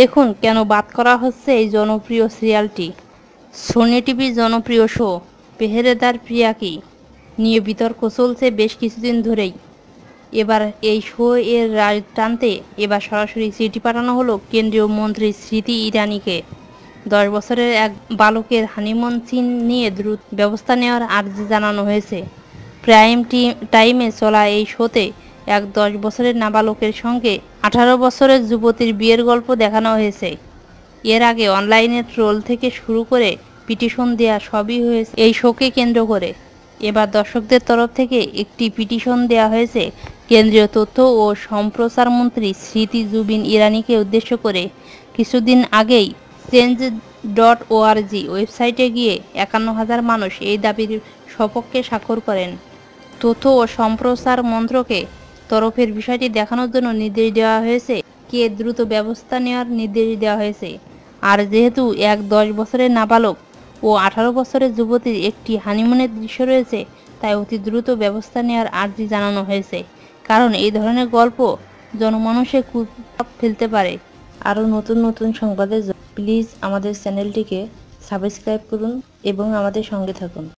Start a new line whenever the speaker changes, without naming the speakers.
দেখুন কেন বাদ করা হচ্ছে এই জনপ্রিয় সিরিয়ালটি সোনি টিভির জনপ্রিয় শো পেহেরেদার প্রিয়াকে নিয়ে বিতর্ক চলছে বেশ কিছুদিন ধরেই এবার এই শো এর রায় টানতে এবার সরাসরি চিঠি পাঠানো হলো কেন্দ্রীয় মন্ত্রী স্মৃতি ইরানিকে দশ বছরের এক বালকের হানিমন সিন নিয়ে দ্রুত ব্যবস্থা নেওয়ার আর্জি জানানো হয়েছে প্রাইম টাইমে চলা এই শোতে এক দশ বছরের নাবালকের সঙ্গে আঠারো বছরের যুবতীর বিয়ের গল্প দেখানো হয়েছে এর আগে অনলাইনে ট্রোল থেকে শুরু করে পিটিশন দেয়া সবই হয়েছে এই শোকে কেন্দ্র করে এবার দর্শকদের তরফ থেকে একটি পিটিশন দেয়া হয়েছে কেন্দ্রীয় তথ্য ও সম্প্রচার মন্ত্রী স্মৃতি জুবিন ইরানিকে উদ্দেশ্য করে কিছুদিন আগেই চেঞ্জ ডট ওআরজি ওয়েবসাইটে গিয়ে একান্ন হাজার মানুষ এই দাবির সপক্ষে স্বাক্ষর করেন তথ্য ও সম্প্রচার মন্ত্রকে তরফের বিষয়টি দেখানোর জন্য নির্দেশ দেওয়া হয়েছে কে দ্রুত ব্যবস্থা নেওয়ার নির্দেশ দেওয়া হয়েছে আর যেহেতু এক দশ বছরের নাবালক ও আঠারো বছরের যুবতীর একটি হানিমুনের দৃশ্য রয়েছে তাই অতি দ্রুত ব্যবস্থা নেওয়ার আর্জি জানানো হয়েছে কারণ এই ধরনের গল্প জনমানুষে কুপ ফেলতে পারে আরও নতুন নতুন সংবাদের প্লিজ আমাদের চ্যানেলটিকে সাবস্ক্রাইব করুন এবং আমাদের সঙ্গে থাকুন